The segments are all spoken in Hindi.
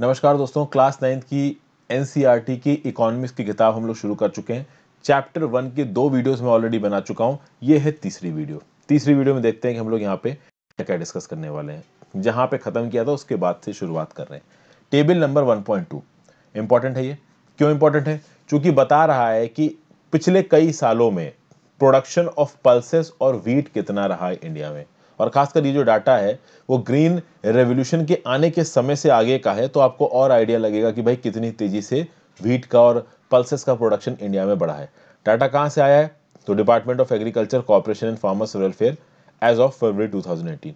नमस्कार दोस्तों क्लास नाइन्थ की एन e की इकोनॉमिक्स की किताब हम लोग शुरू कर चुके हैं चैप्टर वन के दो वीडियोस में ऑलरेडी बना चुका हूँ ये है तीसरी वीडियो तीसरी वीडियो में देखते हैं कि हम लोग यहाँ पे क्या क्या डिस्कस करने वाले हैं जहाँ पे ख़त्म किया था उसके बाद से शुरुआत कर रहे हैं table number one point two important है ये क्यों इंपॉर्टेंट है चूँकि बता रहा है कि पिछले कई सालों में प्रोडक्शन ऑफ पल्सेस और वीट कितना रहा है इंडिया में और खासकर ये जो डाटा है वो ग्रीन रेवोल्यूशन के आने के समय से आगे का है तो आपको और आइडिया लगेगा कि भाई कितनी तेज़ी से व्हीट का और पल्सेस का प्रोडक्शन इंडिया में बढ़ा है डाटा कहाँ से आया है तो department of agriculture cooperation and farmers welfare as of February 2018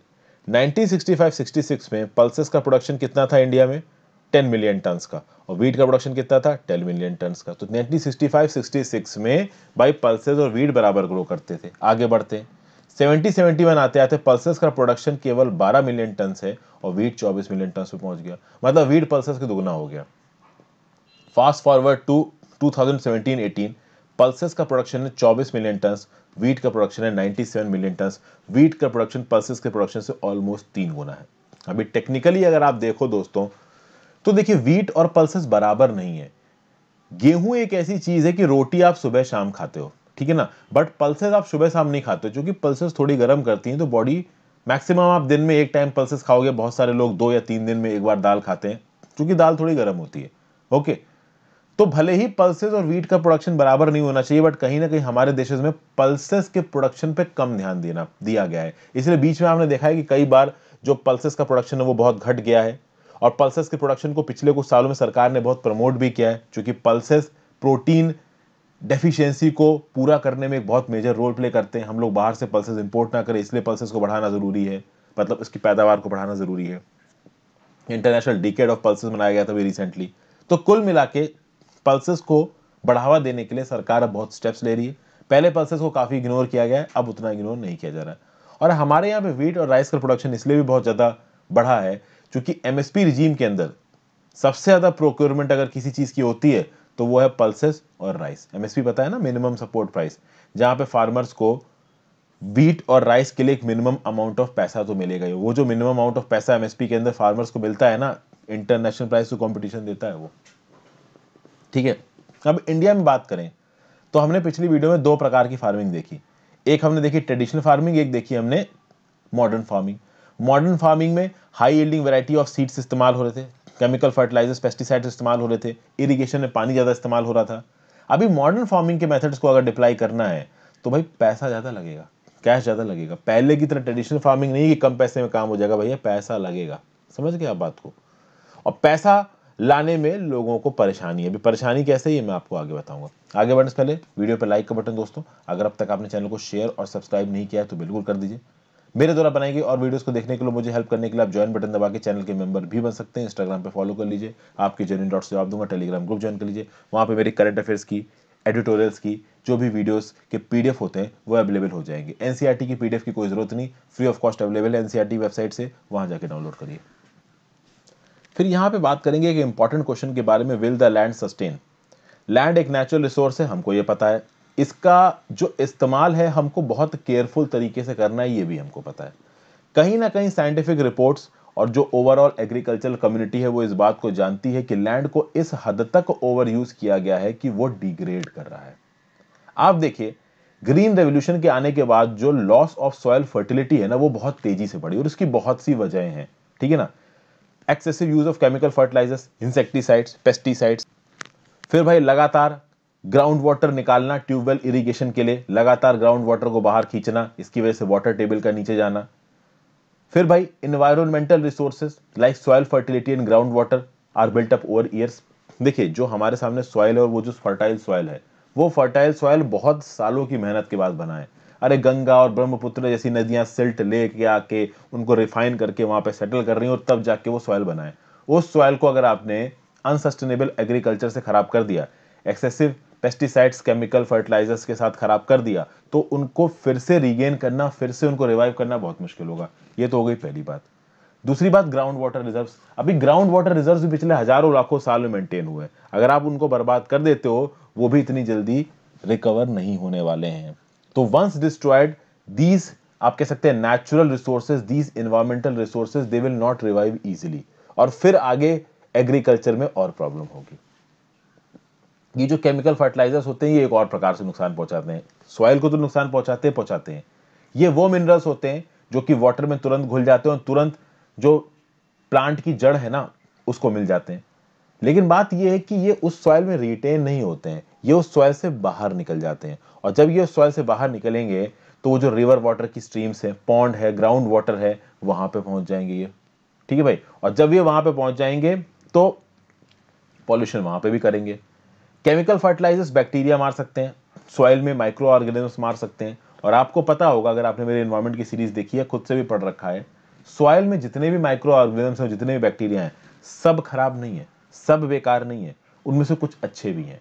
1965-66 में पल्सेस का प्रोडक्शन कितना था इंडिया में 10 मिलियन टन का और वीट का प्रोडक्शन कितना था 10 मिलियन टन का तो 1965-66 में भाई पल्सेस और वीट बराबर ग्रो करते थे आगे बढ़ते हैं सेवेंटी सेवेंटी वन आते आते पल्सेस का प्रोडक्शन केवल बारह मिलियन टन है और वीट चौबीस मिलियन टन पे पहुंच गया मतलब वीट पल्सेस के दुगना हो गया फास्ट फॉरवर्ड टू 2017-18 पल्सेस का प्रोडक्शन है चौबीस मिलियन टन वीट का प्रोडक्शन है 97 मिलियन टन वीट का प्रोडक्शन पल्सेस के प्रोडक्शन से ऑलमोस्ट तीन गुना है अभी टेक्निकली अगर आप देखो दोस्तों तो देखिए वीट और पल्सेस बराबर नहीं है गेहूं एक ऐसी चीज है कि रोटी आप सुबह शाम खाते हो ठीक है ना बट पल्सेस आप सुबह शाम नहीं खाते क्योंकि पल्सेस थोड़ी गर्म करती हैं तो बॉडी मैक्सिमम आप दिन में एक टाइम पल्सेस खाओगे बहुत सारे लोग दो या तीन दिन में एक बार दाल खाते हैं क्योंकि दाल थोड़ी गर्म होती है ओके तो भले ही पल्सेस और वीट का प्रोडक्शन बराबर नहीं होना चाहिए बट कहीं ना कहीं हमारे देशों में पल्सेस के प्रोडक्शन पे कम ध्यान देना दिया गया है इसलिए बीच में हमने देखा है कि कई बार जो पल्सेस का प्रोडक्शन है वो बहुत घट गया है और पल्सेस के प्रोडक्शन को पिछले कुछ सालों में सरकार ने बहुत प्रमोट भी किया है क्योंकि पल्सेस प्रोटीन डेफिशिएंसी को पूरा करने में एक बहुत मेजर रोल प्ले करते हैं हम लोग बाहर से पल्सेस इंपोर्ट ना करें इसलिए पल्सेस को बढ़ाना ज़रूरी है मतलब इसकी पैदावार को बढ़ाना ज़रूरी है इंटरनेशनल डिकेड ऑफ पल्सेस मनाया गया था अभी रिसेंटली तो कुल मिला के पल्सेस को बढ़ावा देने के लिए सरकार अब बहुत स्टेप्स ले रही है पहले पल्सेस को काफ़ी इग्नोर किया गया है अब उतना इग्नोर नहीं किया जा रहा है और हमारे यहाँ पे वीट और राइस का प्रोडक्शन इसलिए भी बहुत ज़्यादा बढ़ा है क्योंकि एमएसपी रिजीम के अंदर सबसे ज़्यादा प्रोक्योरमेंट अगर किसी चीज़ की होती है तो वो है पल्सेस और राइस एमएसपी पता है ना मिनिमम सपोर्ट प्राइस जहाँ पे फार्मर्स को बीट और राइस के लिए एक मिनिमम अमाउंट ऑफ पैसा तो मिलेगा ही वो जो minimum amount of paisa MSP के अंदर फार्मर्स को मिलता है ना इंटरनेशनल प्राइस को कॉम्पिटिशन देता है वो ठीक है अब इंडिया में बात करें तो हमने पिछली वीडियो में दो प्रकार की फार्मिंग देखी एक हमने देखी ट्रेडिशनल फार्मिंग एक देखी हमने मॉडर्न फार्मिंग मॉडर्न फार्मिंग में high yielding variety of seeds इस्तेमाल हो रहे थे केमिकल फर्टिलाइजर्स पेस्टिसाइड्स इस्तेमाल हो रहे थे इरिगेशन में पानी ज़्यादा इस्तेमाल हो रहा था अभी मॉडर्न फार्मिंग के मेथड्स को अगर डिप्लाई करना है तो भाई पैसा ज़्यादा लगेगा कैश ज़्यादा लगेगा पहले की तरह ट्रेडिशनल फार्मिंग नहीं कि कम पैसे में काम हो जाएगा भैया पैसा लगेगा समझ गए आप बात को और पैसा लाने में लोगों को परेशानी है अभी परेशानी कैसे ये मैं आपको आगे बताऊंगा आगे बढ़ने से पहले वीडियो पर लाइक का बटन दोस्तों अगर अब तक आपने चैनल को शेयर और सब्सक्राइब नहीं किया है तो बिल्कुल कर दीजिए मेरे द्वारा बनाई गई और वीडियोस को देखने के लिए मुझे हेल्प करने के लिए आप ज्वाइन बटन दबा के चैनल के मेंबर भी बन सकते हैं इंस्टाग्राम पे फॉलो कर लीजिए आपके जेन्यून डॉट से दूंगा टेलीग्राम ग्रुप ज्वाइन कर लीजिए वहाँ पर मेरी करंट अफेयर्स की एडिटोरियल्स की जो भी वीडियोस के पीडीएफ होते हैं वो अवेलेबल हो जाएंगे एनसीईआरटी e की पीडीएफ की कोई ज़रूरत नहीं फ्री ऑफ कॉस्ट अवेलेबल है एनसीईआरटी वेबसाइट e से वहाँ जाके डाउनलोड करिए फिर यहाँ पे बात करेंगे एक इंपॉर्टेंट क्वेश्चन के बारे में will the land sustain land एक नेचुरल रिसोर्स है हमको ये पता है इसका जो इस्तेमाल है हमको बहुत केयरफुल तरीके से करना है ये भी हमको पता है कहीं ना कहीं साइंटिफिक रिपोर्ट्स और जो ओवरऑल एग्रीकल्चरल कम्युनिटी है वो इस बात को जानती है कि लैंड को इस हद तक ओवर यूज किया गया है कि वो डिग्रेड कर रहा है आप देखिए ग्रीन रेवोल्यूशन के आने के बाद जो लॉस ऑफ सॉयल फर्टिलिटी है ना वो बहुत तेजी से बढ़ी और उसकी बहुत सी वजह हैं ठीक है ना excessive use of chemical fertilizers insecticides pesticides फिर भाई लगातार ग्राउंड वाटर निकालना ट्यूबवेल इरिगेशन के लिए लगातार ग्राउंड वाटर को बाहर खींचना इसकी वजह से वाटर टेबल का नीचे जाना फिर भाई environmental resources like soil fertility and ground water are built up over years देखिए जो हमारे सामने सॉयल है और वो जो फर्टाइल सॉयल है वो फर्टाइल सॉयल बहुत सालों की मेहनत के बाद बना है अरे गंगा और ब्रह्मपुत्र जैसी नदियां सिल्ट लेके आके उनको रिफाइन करके वहां पे सेटल कर रही हैं और तब जाके वो सॉयल बनाए उस सॉयल को अगर आपने अनसस्टेनेबल एग्रीकल्चर से ख़राब कर दिया एक्सेसिव पेस्टिसाइड्स केमिकल फर्टिलाइजर्स के साथ ख़राब कर दिया तो उनको फिर से रिगेन करना फिर से उनको रिवाइव करना बहुत मुश्किल होगा ये तो हो गई पहली बात दूसरी बात ग्राउंड वाटर रिजर्व्स अभी ग्राउंड वाटर रिजर्व्स भी पिछले हज़ारों लाखों साल में मेंटेन हुए हैं अगर आप उनको बर्बाद कर देते हो वो भी इतनी जल्दी रिकवर नहीं होने वाले हैं तो वंस डिस्ट्रॉयड दीज आप कह सकते हैं natural resources these environmental resources they will not revive easily और फिर आगे एग्रीकल्चर में और प्रॉब्लम होगी ये जो केमिकल फर्टिलाइजर्स होते हैं ये एक और प्रकार से नुकसान पहुंचाते हैं सॉइल को तो नुकसान पहुंचाते पहुंचाते हैं ये वो मिनरल्स होते हैं जो कि वाटर में तुरंत घुल जाते हैं और तुरंत जो प्लांट की जड़ है ना उसको मिल जाते हैं लेकिन बात यह है कि ये उस सॉइल में रिटेन नहीं होते हैं ये उस सॉइल से बाहर निकल जाते हैं और जब ये उस सॉइल से बाहर निकलेंगे तो वो जो रिवर वाटर की स्ट्रीम्स है पॉन्ड है ग्राउंड वाटर है वहां पे पहुंच जाएंगे ये ठीक है भाई और जब ये वहां पे पहुंच जाएंगे तो पॉल्यूशन वहां पे भी करेंगे केमिकल फर्टिलाइजर्स बैक्टीरिया मार सकते हैं सॉइल में माइक्रो ऑर्गेनिजम्स मार सकते हैं और आपको पता होगा अगर आपने मेरे इन्वायरमेंट की सीरीज देखी है खुद से भी पढ़ रखा है सॉइल में जितने भी माइक्रो ऑर्गेनिजम्स हैं जितने भी बैक्टीरिया हैं सब खराब नहीं है सब बेकार नहीं है उनमें से कुछ अच्छे भी हैं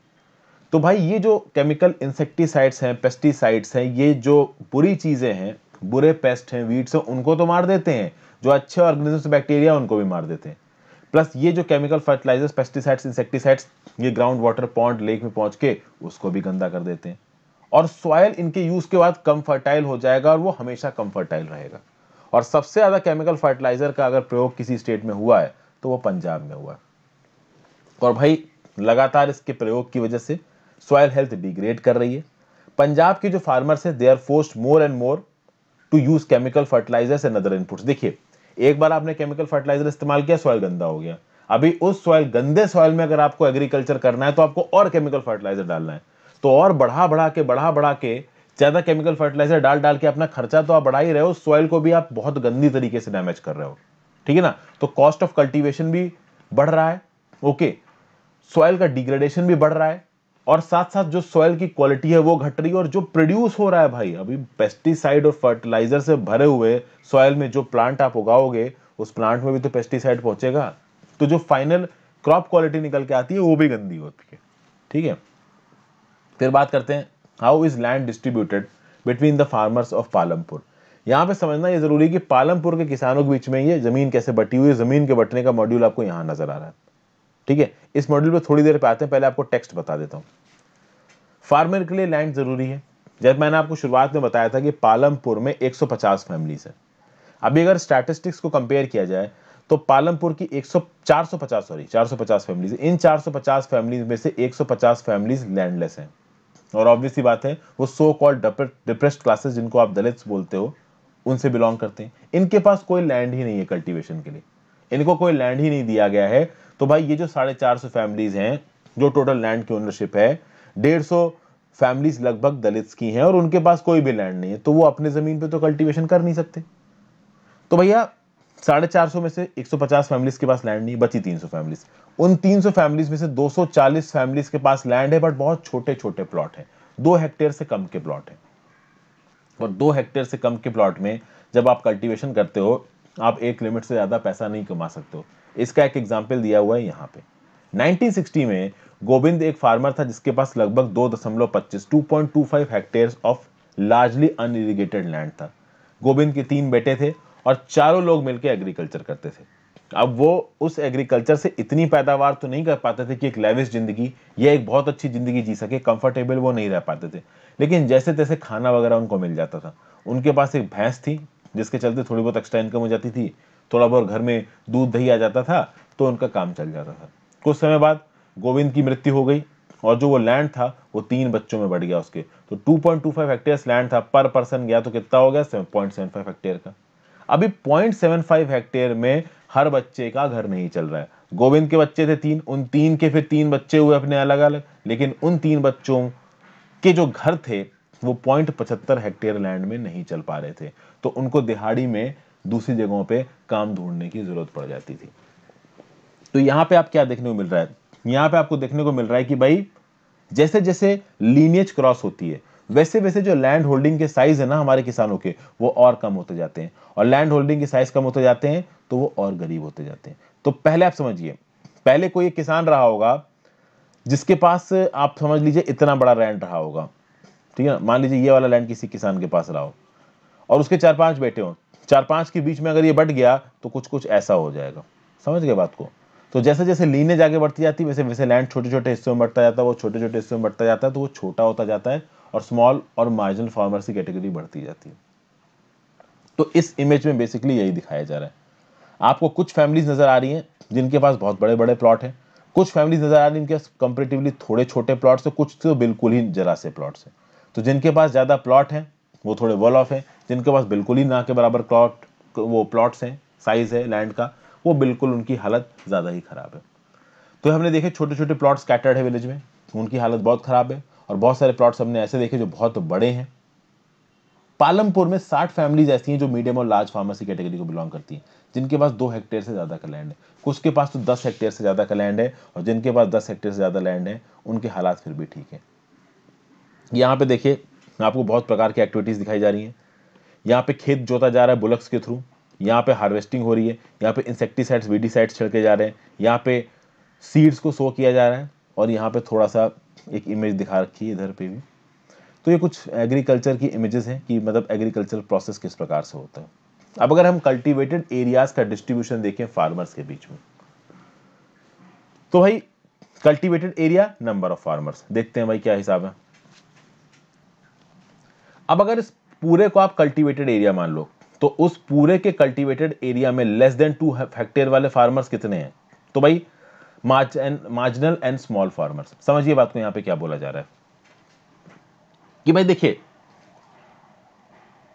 तो भाई ये जो केमिकल इंसेक्टिसाइड्स हैं पेस्टिसाइड्स हैं ये जो बुरी चीज़ें हैं बुरे पेस्ट हैं वीड्स हैं उनको तो मार देते हैं जो अच्छे ऑर्गेनिजम्स बैक्टीरिया उनको भी मार देते हैं प्लस ये जो केमिकल फर्टिलाइजर्स पेस्टिसाइड्स इंसेक्टिसाइड्स ये ग्राउंड वाटर पॉन्ड लेक में पहुंच के उसको भी गंदा कर देते हैं और सॉयल इनके यूज के बाद कम फर्टाइल हो जाएगा और वो हमेशा कम फर्टाइल रहेगा और सबसे ज्यादा केमिकल फर्टिलाइजर का अगर प्रयोग किसी स्टेट में हुआ है तो वो पंजाब में हुआ है और भाई लगातार इसके प्रयोग की वजह से सॉयल हेल्थ डिग्रेड कर रही है पंजाब के जो फार्मर्स हैं they are forced more and more to use chemical fertilizers and other inputs देखिए एक बार आपने केमिकल फर्टिलाइजर इस्तेमाल किया सॉइल गंदा हो गया अभी उस सॉइल गंदे सॉइल में अगर आपको एग्रीकल्चर करना है तो आपको और केमिकल फर्टिलाइजर डालना है तो और बढ़ा बढ़ा के बढ़ा बढ़ा के ज़्यादा केमिकल फर्टिलाइजर डाल डाल के अपना खर्चा तो आप बढ़ा ही रहे हो सॉइल को भी आप बहुत गंदी तरीके से डैमेज कर रहे हो ठीक है ना तो कॉस्ट ऑफ कल्टिवेशन भी बढ़ रहा है ओके सॉइल का डिग्रेडेशन भी बढ़ रहा है और साथ साथ जो सॉयल की क्वालिटी है वो घट रही है और जो प्रोड्यूस हो रहा है भाई अभी पेस्टिसाइड और फर्टिलाइजर से भरे हुए सॉयल में जो प्लांट आप उगाओगे उस प्लांट में भी तो पेस्टिसाइड पहुंचेगा तो जो फाइनल क्रॉप क्वालिटी निकल के आती है वो भी गंदी होती है ठीक है फिर बात करते हैं how is land distributed between the farmers of Palampur यहाँ पे समझना ये जरूरी है कि पालमपुर के किसानों के बीच में ये जमीन कैसे बटी हुई है जमीन के बटने का मॉड्यूल आपको यहाँ नजर आ रहा है ठीक है इस मॉड्यूल पर थोड़ी देर पे आते हैं पहले आपको टेक्स्ट बता देता हूं फार्मर के लिए लैंड ज़रूरी है जैसे मैंने आपको शुरुआत में बताया था कि पालमपुर में 150 फैमिलीज हैं अभी अगर स्टैटिस्टिक्स को कंपेयर किया जाए तो पालमपुर की 100 450 सॉरी 450 फैमिलीज इन 450 फैमिलीज में से 150 फैमिलीज लैंडलेस हैं और ऑब्वियसली बात है वो सो कॉल्ड डिप्रेस्ड क्लासेस जिनको आप दलित बोलते हो उनसे बिलोंग करते हैं इनके पास कोई लैंड ही नहीं है कल्टीवेशन के लिए इनको कोई लैंड ही नहीं दिया गया है तो भाई ये जो साढ़े चार सौ फैमिलीज हैं जो टोटल लैंड की ओनरशिप है डेढ़ सौ फैमिलीज लगभग दलित्स की हैं और उनके पास कोई भी लैंड नहीं है तो वो अपने ज़मीन पे तो कल्टीवेशन कर नहीं सकते तो भैया साढ़े चार सौ में से एक सौ पचास फैमिलीज के पास लैंड नहीं बची तीन सौ फैमिलीज उन तीन सौ फैमिलीज में से दो सौ चालीस फैमिलीज के पास लैंड है बट बहुत छोटे छोटे प्लॉट है दो हेक्टेयर से कम के प्लॉट है और दो हेक्टेयर से कम के प्लॉट में जब आप कल्टीवेशन करते हो आप एक लिमिट से ज़्यादा पैसा नहीं कमा सकते हो इसका एक एग्जाम्पल दिया हुआ है यहाँ पे 1960 में गोविंद एक फार्मर था जिसके पास लगभग दो दशमलव पच्चीस two point two five hectare of largely unirrigated land था गोविंद के तीन बेटे थे और चारों लोग मिलकर एग्रीकल्चर करते थे अब वो उस एग्रीकल्चर से इतनी पैदावार तो नहीं कर पाते थे कि एक लेविस जिंदगी या एक बहुत अच्छी जिंदगी जी सके कंफर्टेबल वो नहीं रह पाते थे लेकिन जैसे तैसे खाना वगैरह उनको मिल जाता था उनके पास एक भैंस थी जिसके चलते थोड़ी बहुत एक्स्ट्रा इनकम हो जाती थी थोड़ा बहुत घर में दूध दही आ जाता था तो उनका काम चल जाता था कुछ समय बाद गोविंद की मृत्यु हो गई और जो वो लैंड था वो तीन बच्चों में बढ़ गया उसके तो 2.25 हेक्टेयर लैंड था पर पर्सन गया तो कितना हो गया सेवन हेक्टेयर का अभी 0.75 हेक्टेयर में हर बच्चे का घर नहीं चल रहा है गोविंद के बच्चे थे तीन उन तीन के फिर तीन बच्चे हुए अपने अलग अलग लेकिन उन तीन बच्चों के जो घर थे वो पॉइंट पचहत्तर हेक्टेयर लैंड में नहीं चल पा रहे थे तो उनको दिहाड़ी में दूसरी जगहों पे काम ढूंढने की जरूरत पड़ जाती थी तो यहां पे आप क्या देखने को मिल रहा है यहां पे आपको देखने को मिल रहा है कि भाई जैसे जैसे लीनियज क्रॉस होती है वैसे वैसे जो लैंड होल्डिंग के साइज है ना हमारे किसानों के वो और कम होते जाते हैं और लैंड होल्डिंग के साइज कम होते जाते हैं तो वो और गरीब होते जाते हैं तो पहले आप समझिए पहले कोई एक किसान रहा होगा जिसके पास आप समझ लीजिए इतना बड़ा लैंड रहा होगा ठीक है मान लीजिए ये वाला लैंड किसी किसान के पास रहा हो और उसके चार पांच बेटे हों चार पांच के बीच में अगर ये बट गया तो कुछ कुछ ऐसा हो जाएगा समझ गए बात को तो जैसे जैसे लीने जाके बढ़ती जाती है वैसे वैसे लैंड छोटे छोटे हिस्सों में बढ़ता जाता है वो छोटे छोटे हिस्सों में बढ़ता जाता है तो वो छोटा होता जाता है और स्मॉल और मार्जिनल फार्मर्स की कैटेगरी बढ़ती जाती है तो इस इमेज में बेसिकली यही दिखाया जा रहा है आपको कुछ फैमिलीज नज़र आ रही हैं जिनके पास बहुत बड़े बड़े प्लॉट हैं कुछ फैमिलीज नज़र आ रही हैं जिनके कंपेरेटिवली थोड़े छोटे प्लॉट्स हैं कुछ तो बिल्कुल ही जरा से प्लॉट्स हैं तो जिनके पास ज़्यादा प्लॉट हैं वो थोड़े वर्ल ऑफ हैं जिनके पास बिल्कुल ही ना के बराबर प्लॉट वो प्लॉट्स हैं साइज़ है लैंड का वो बिल्कुल उनकी हालत ज़्यादा ही ख़राब है तो हमने देखे छोटे छोटे प्लॉट्स कैटर्ड है विलेज में तो उनकी हालत बहुत ख़राब है और बहुत सारे प्लॉट्स हमने ऐसे देखे जो बहुत बड़े हैं पालमपुर में साठ फैमिलीज ऐसी हैं जो मीडियम और लार्ज फार्मर्स की कैटेगरी को बिलोंग करती हैं जिनके पास दो हेक्टेयर से ज़्यादा का लैंड है कुछ के पास तो दस हेक्टेयर से ज़्यादा का लैंड है और जिनके पास दस हेक्टेयर से ज़्यादा लैंड है उनके हालात फिर भी ठीक है यहाँ पे देखिए आपको बहुत प्रकार की एक्टिविटीज़ दिखाई जा रही हैं यहाँ पे खेत जोता जा रहा है बुलक्स के थ्रू यहाँ पे हार्वेस्टिंग हो रही है यहाँ पे इंसेक्टिसाइड्स वीडीसाइड्स छिड़के जा रहे हैं यहाँ पे सीड्स को सो किया जा रहा है और यहाँ पे थोड़ा सा एक इमेज दिखा रखी है इधर पे भी तो ये कुछ एग्रीकल्चर की इमेजेस हैं कि मतलब एग्रीकल्चर प्रोसेस किस प्रकार से होता है अब अगर हम कल्टीवेटेड एरियाज का डिस्ट्रीब्यूशन देखें फार्मर्स के बीच में तो भाई cultivated area number of farmers देखते हैं भाई क्या हिसाब है अब अगर इस पूरे को आप कल्टीवेटेड एरिया मान लो तो उस पूरे के कल्टीवेटेड एरिया में लेस देन टू हेक्टेयर वाले फार्मर्स कितने हैं तो भाई and marginal and small farmers समझिए बात को यहां पे क्या बोला जा रहा है कि भाई देखिए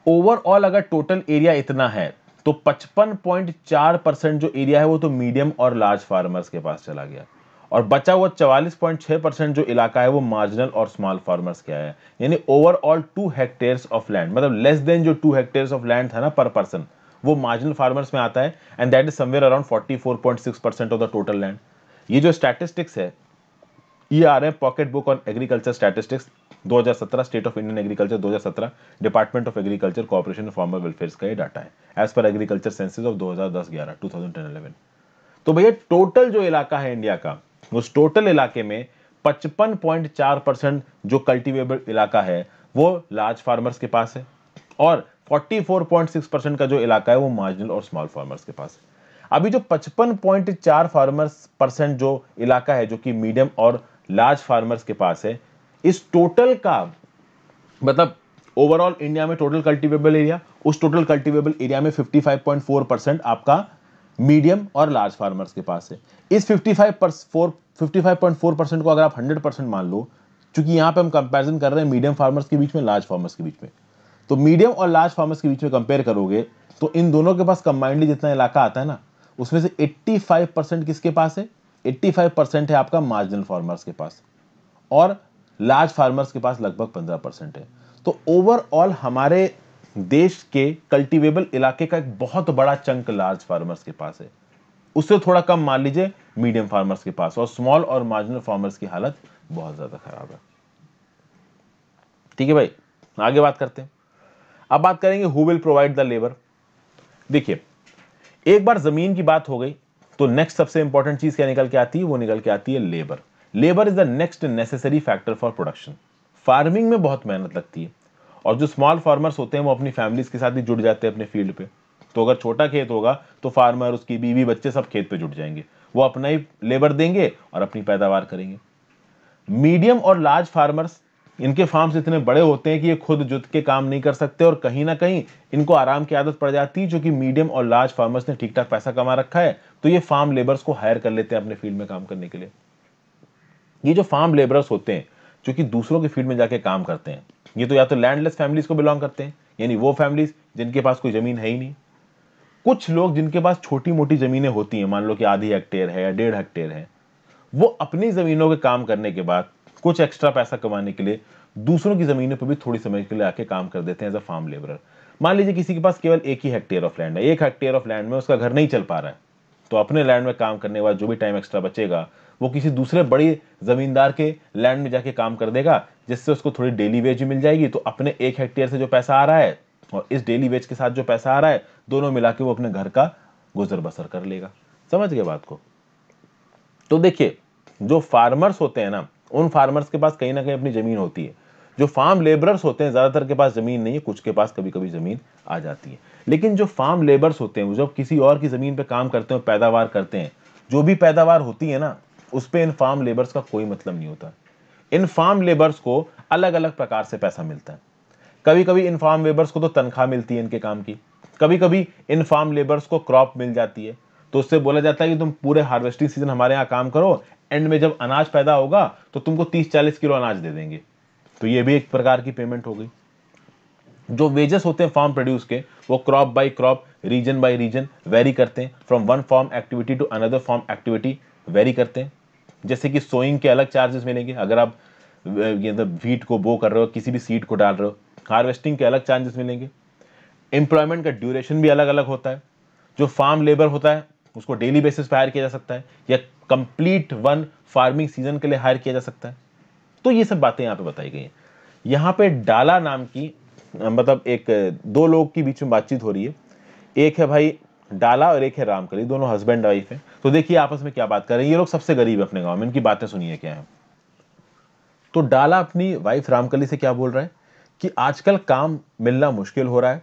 ओवरऑल अगर टोटल एरिया इतना है तो 55.4 परसेंट जो एरिया है वो तो मीडियम और लार्ज फार्मर्स के पास चला गया और बचा हुआ 44.6 परसेंट जो इलाका है वो मार्जिनल और स्मॉल फार्मर्स के है यानी overall two hectares of land मतलब लेस देन जो टू हेक्टेयर्स ऑफ लैंड था ना पर पर्सन वो मार्जिनल फार्मर्स में आता है and that is somewhere around 44.6 percent of the total land ये जो स्टैटिस्टिक्स है ये आ रहे हैं pocket book on agriculture statistics 2017 state of Indian agriculture 2017 department of agriculture cooperation farmer welfare का ये डाटा है as per agriculture senses of 2010-11 2010 तो भैया टोटल जो इलाका है इंडिया का उस टोटल इलाके में 55.4 परसेंट जो कल्टीवेबल इलाका है वो लार्ज फार्मर्स के पास है और 44.6 परसेंट का जो इलाका है वो मार्जिनल और स्मॉल फार्मर्स के पास है अभी जो 55.4 फार्मर्स परसेंट जो इलाका है जो कि मीडियम और लार्ज फार्मर्स के पास है इस टोटल का मतलब ओवरऑल इंडिया में टोटल कल्टीवेबल एरिया उस टोटल कल्टीवेबल एरिया में 55.4 परसेंट आपका मीडियम और लार्ज फार्मर्स के पास है इस 55 फोर फिफ्टी परसेंट को अगर आप 100 परसेंट मान लो क्योंकि यहां पे हम कंपैरिजन कर रहे हैं मीडियम फार्मर्स के बीच में लार्ज फार्मर्स के बीच में तो मीडियम और लार्ज फार्मर्स के बीच में कंपेयर करोगे तो इन दोनों के पास कंबाइंडली जितना इलाका आता है ना उसमें से 85 परसेंट किसके पास है 85 परसेंट है आपका मार्जिनल फार्मर्स के पास और लार्ज फार्मर्स के पास लगभग 15 परसेंट है तो ओवरऑल हमारे देश के कल्टीवेबल इलाके का एक बहुत बड़ा चंक लार्ज फार्मर्स के पास है उससे थोड़ा कम मान लीजिए मीडियम फार्मर्स के पास और स्मॉल और मार्जिनल फार्मर्स की हालत बहुत ज्यादा खराब है ठीक है भाई आगे बात करते हैं अब बात करेंगे who will provide the labour देखिए एक बार जमीन की बात हो गई तो नेक्स्ट सबसे इंपॉर्टेंट चीज क्या निकल के आती है वो निकल के आती है labour labour is the next necessary factor for production farming में बहुत मेहनत लगती है और जो स्मॉल फार्मर्स होते हैं वो अपनी फैमिलीज के साथ ही जुड़ जाते हैं अपने फील्ड पे तो अगर छोटा खेत होगा तो फार्मर उसकी बीवी बच्चे सब खेत पे जुट जाएंगे वो अपना ही लेबर देंगे और अपनी पैदावार करेंगे मीडियम और लार्ज फार्मर्स इनके फार्म्स इतने बड़े होते हैं कि ये खुद जुट के काम नहीं कर सकते और कहीं ना कहीं इनको आराम की आदत पड़ जाती है जो कि मीडियम और लार्ज फार्मर्स ने ठीक ठाक पैसा कमा रखा है तो ये फार्म लेबर्स को हायर कर लेते हैं अपने फील्ड में काम करने के लिए ये जो फार्म लेबर्स होते हैं जो कि दूसरों के फील्ड में जाके काम करते हैं ये तो या तो लैंडलेस फैमिलीज को बिलोंग करते हैं यानी वो फैमिलीज जिनके पास कोई ज़मीन है ही नहीं कुछ लोग जिनके पास छोटी मोटी ज़मीनें होती हैं मान लो कि आधी हेक्टेयर है या डेढ़ हेक्टेयर है वो अपनी ज़मीनों के काम करने के बाद कुछ एक्स्ट्रा पैसा कमाने के लिए दूसरों की ज़मीनों पर भी थोड़ी समय के लिए आके काम कर देते हैं एज अ फार्म लेबर मान लीजिए किसी के पास केवल एक ही हेक्टेयर ऑफ लैंड है एक हेक्टेयर ऑफ लैंड में उसका घर नहीं चल पा रहा है तो अपने लैंड में काम करने के बाद जो भी टाइम एक्स्ट्रा बचेगा वो किसी दूसरे बड़ी ज़मींदार के लैंड में जाके काम कर देगा जिससे उसको थोड़ी डेली वेज भी मिल जाएगी तो अपने एक हेक्टेयर से जो पैसा आ रहा है और इस डेली वेज के साथ जो पैसा आ रहा है दोनों मिला के वो अपने घर का गुजर बसर कर लेगा समझ गए बात को तो देखिए जो फार्मर्स होते हैं ना उन फार्मर्स के पास कहीं ना कहीं अपनी ज़मीन होती है जो फार्म लेबरर्स होते हैं ज़्यादातर के पास ज़मीन नहीं है कुछ के पास कभी कभी ज़मीन आ जाती है लेकिन जो फार्म लेबर्स होते हैं जब किसी और की ज़मीन पर काम करते हैं पैदावार करते हैं जो भी पैदावार होती है ना उस पर इन फार्म लेबर्स का कोई मतलब नहीं होता इन फार्म लेबर्स को अलग अलग प्रकार से पैसा मिलता है कभी कभी इन फार्म लेबर्स को तो तनख्वाह मिलती है इनके काम की कभी कभी इन फार्म लेबर्स को क्रॉप मिल जाती है तो उससे बोला जाता है कि तुम पूरे हार्वेस्टिंग सीजन हमारे यहाँ काम करो एंड में जब अनाज पैदा होगा तो तुमको तीस चालीस किलो अनाज दे देंगे तो ये भी एक प्रकार की पेमेंट हो गई जो वेजेस होते हैं फार्म प्रोड्यूस के वो crop by crop region by region vary करते हैं from one farm activity to another farm activity vary करते हैं जैसे कि सोइंग के अलग चार्जेस मिलेंगे अगर आप वीट को बो कर रहे हो किसी भी सीड को डाल रहे हो हार्वेस्टिंग के अलग चार्जेस मिलेंगे एम्प्लॉयमेंट का ड्यूरेशन भी अलग अलग होता है जो फार्म लेबर होता है उसको डेली बेसिस पर हायर किया जा सकता है या कंप्लीट वन फार्मिंग सीजन के लिए हायर किया जा सकता है तो ये सब बातें यहाँ पे बताई गई हैं यहाँ पे डाला नाम की मतलब एक दो लोग के बीच में बातचीत हो रही है एक है भाई डाला और एक है रामकली दोनों हस्बैंड वाइफ हैं तो देखिए आपस में क्या बात कर रहे हैं ये लोग सबसे गरीब है अपने गाँव में इनकी बातें सुनिए क्या है तो डाला अपनी वाइफ रामकली से क्या बोल रहे हैं कि आजकल काम मिलना मुश्किल हो रहा है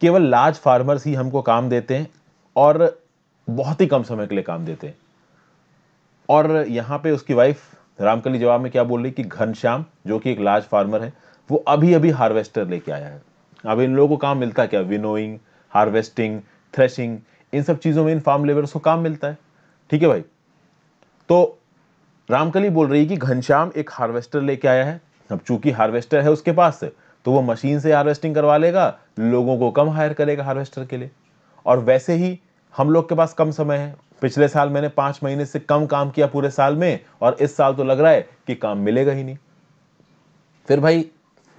केवल लार्ज फार्मर्स ही हमको काम देते हैं और बहुत ही कम समय के लिए काम देते हैं और यहाँ पे उसकी वाइफ रामकली जवाब में क्या बोल रही कि घनश्याम जो कि एक लार्ज फार्मर है वो अभी अभी हार्वेस्टर लेके आया है अब इन लोगों को काम मिलता क्या विनोइंग हार्वेस्टिंग थ्रेशिंग इन सब चीज़ों में इन फार्म लेबर्स को काम मिलता है ठीक है भाई तो रामकली बोल रही है कि घनश्याम एक हार्वेस्टर लेके आया है अब चूंकि हार्वेस्टर है उसके पास तो वो मशीन से हार्वेस्टिंग करवा लेगा लोगों को कम हायर करेगा हार्वेस्टर के लिए और वैसे ही हम लोग के पास कम समय है पिछले साल मैंने पांच महीने से कम काम किया पूरे साल में और इस साल तो लग रहा है कि काम मिलेगा ही नहीं फिर भाई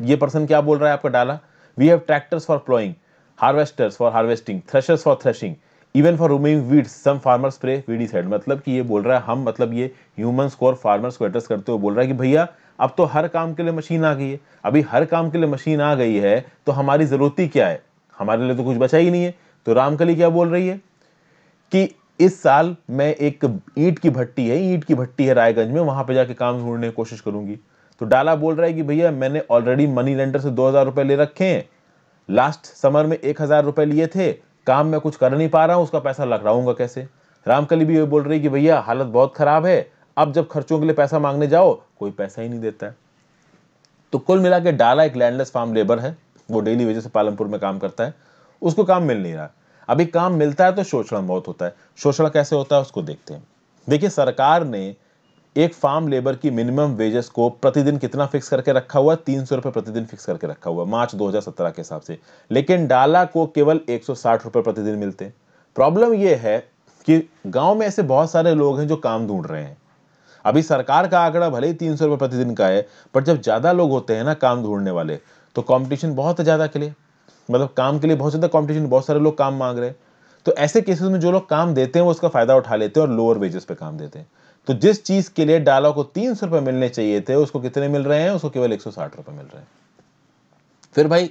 ये पर्सन क्या बोल रहा है आपका डाला we have tractors for ploughing harvesters for harvesting threshers for threshing even for removing weeds some farmer spray side मतलब कि ये बोल रहा है हम मतलब ये ह्यूमन को और फार्मर्स को एड्रेस करते हुए बोल रहा है कि भैया अब तो हर काम के लिए मशीन आ गई है अभी हर काम के लिए मशीन आ गई है तो हमारी ज़रूरत ही क्या है हमारे लिए तो कुछ बचा ही नहीं है तो रामकली क्या बोल रही है कि इस साल मैं एक ईट की भट्टी है ईट की भट्टी है रायगंज में वहां पर जाके काम ढूंढने की कोशिश करूंगी तो डाला बोल रहा है कि भैया मैंने ऑलरेडी मनी लेंडर से दो हज़ार रुपए ले रखे हैं लास्ट समर में एक हज़ार रुपए लिए थे काम में कुछ कर नहीं पा रहा हूँ उसका पैसा लखड़ाऊंगा कैसे रामकली भी ये बोल रही कि भैया हालत बहुत ख़राब है अब जब खर्चों के लिए पैसा मांगने जाओ कोई पैसा ही नहीं देता है तो कुल मिला के डाला एक लैंडलेस फार्म लेबर है वो डेली वेजेस से पालमपुर में काम करता है उसको काम मिल नहीं रहा अभी काम मिलता है तो शोषण बहुत होता है शोषण कैसे होता है उसको देखते हैं देखिए सरकार ने एक फार्म लेबर की मिनिमम वेजेस को प्रतिदिन कितना फिक्स करके रखा हुआ तीन सौ रुपये प्रतिदिन फिक्स करके रखा हुआ मार्च 2017 के हिसाब से लेकिन डाला को केवल एक सौ साठ रुपए प्रतिदिन मिलते हैं प्रॉब्लम यह है कि गांव में ऐसे बहुत सारे लोग हैं जो काम ढूंढ रहे हैं अभी सरकार का आंकड़ा भले ही तीन सौ प्रतिदिन का है पर जब ज़्यादा लोग होते हैं ना काम ढूंढने वाले तो कॉम्पिटिशन बहुत ज़्यादा के लिए मतलब काम के लिए बहुत ज़्यादा कॉम्पिटिशन बहुत सारे लोग काम मांग रहे हैं तो ऐसे केसेस में जो लोग काम देते हैं वो उसका फ़ायदा उठा लेते हैं और लोअर वेजेस पे काम देते हैं तो जिस चीज के लिए डाला को तीन सौ रुपए मिलने चाहिए थे उसको कितने मिल रहे हैं उसको केवल एक सौ साठ रुपए मिल रहे हैं फिर भाई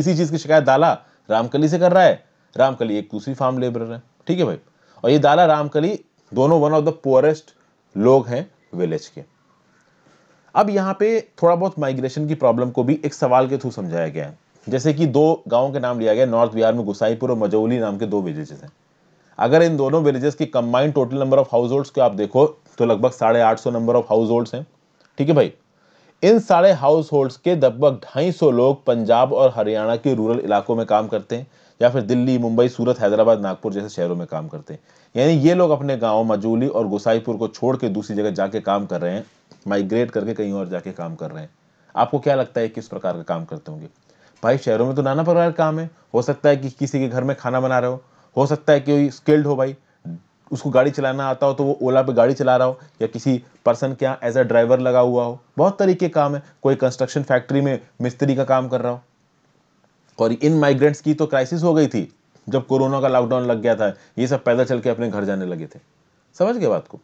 इसी चीज की शिकायत दाला रामकली से कर रहा है रामकली एक दूसरी फार्म लेबर है ठीक है भाई और ये दाला रामकली दोनों वन ऑफ द पुअरेस्ट लोग हैं विलेज के अब यहाँ पे थोड़ा बहुत माइग्रेशन की प्रॉब्लम को भी एक सवाल के थ्रू समझाया गया है जैसे कि दो गांव के नाम लिया गया नॉर्थ बिहार में गुसाईपुर और मजौली नाम के दो विलेजेस हैं अगर इन दोनों विलेजेस की combined total number of household को आप देखो तो लगभग साढ़े आठ सौ नंबर ऑफ हाउस होल्ड हैं ठीक है भाई इन सारे हाउस होल्ड्स के लगभग ढाई सौ लोग पंजाब और हरियाणा के रूरल इलाकों में काम करते हैं या फिर दिल्ली मुंबई सूरत हैदराबाद नागपुर जैसे शहरों में काम करते हैं यानी ये लोग अपने गाँव मजूली और गोसाईपुर को छोड़ के दूसरी जगह जाके काम कर रहे हैं माइग्रेट करके कहीं और जाके काम कर रहे हैं आपको क्या लगता है किस प्रकार का काम करते होंगे भाई शहरों में तो नाना प्रकार का काम है हो सकता है कि किसी के घर में खाना बना रहे हो हो सकता है कि स्किल्ड हो भाई उसको गाड़ी चलाना आता हो तो वो ओला पे गाड़ी चला रहा हो या किसी पर्सन के यहाँ एज अ ड्राइवर लगा हुआ हो बहुत तरीके काम है कोई कंस्ट्रक्शन फैक्ट्री में मिस्त्री का काम कर रहा हो और इन माइग्रेंट्स की तो क्राइसिस हो गई थी जब कोरोना का लॉकडाउन लग गया था ये सब पैदल चल के अपने घर जाने लगे थे समझ गए बात को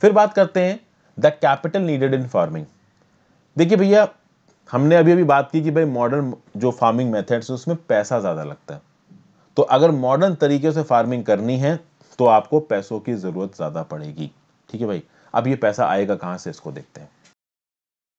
फिर बात करते हैं the capital needed in farming देखिए भैया हमने अभी अभी बात की कि भाई मॉडर्न जो फार्मिंग मेथड्स है उसमें पैसा ज़्यादा लगता है तो अगर मॉडर्न तरीके से फार्मिंग करनी है तो आपको पैसों की ज़रूरत ज़्यादा पड़ेगी ठीक है भाई अब ये पैसा आएगा कहां से इसको देखते हैं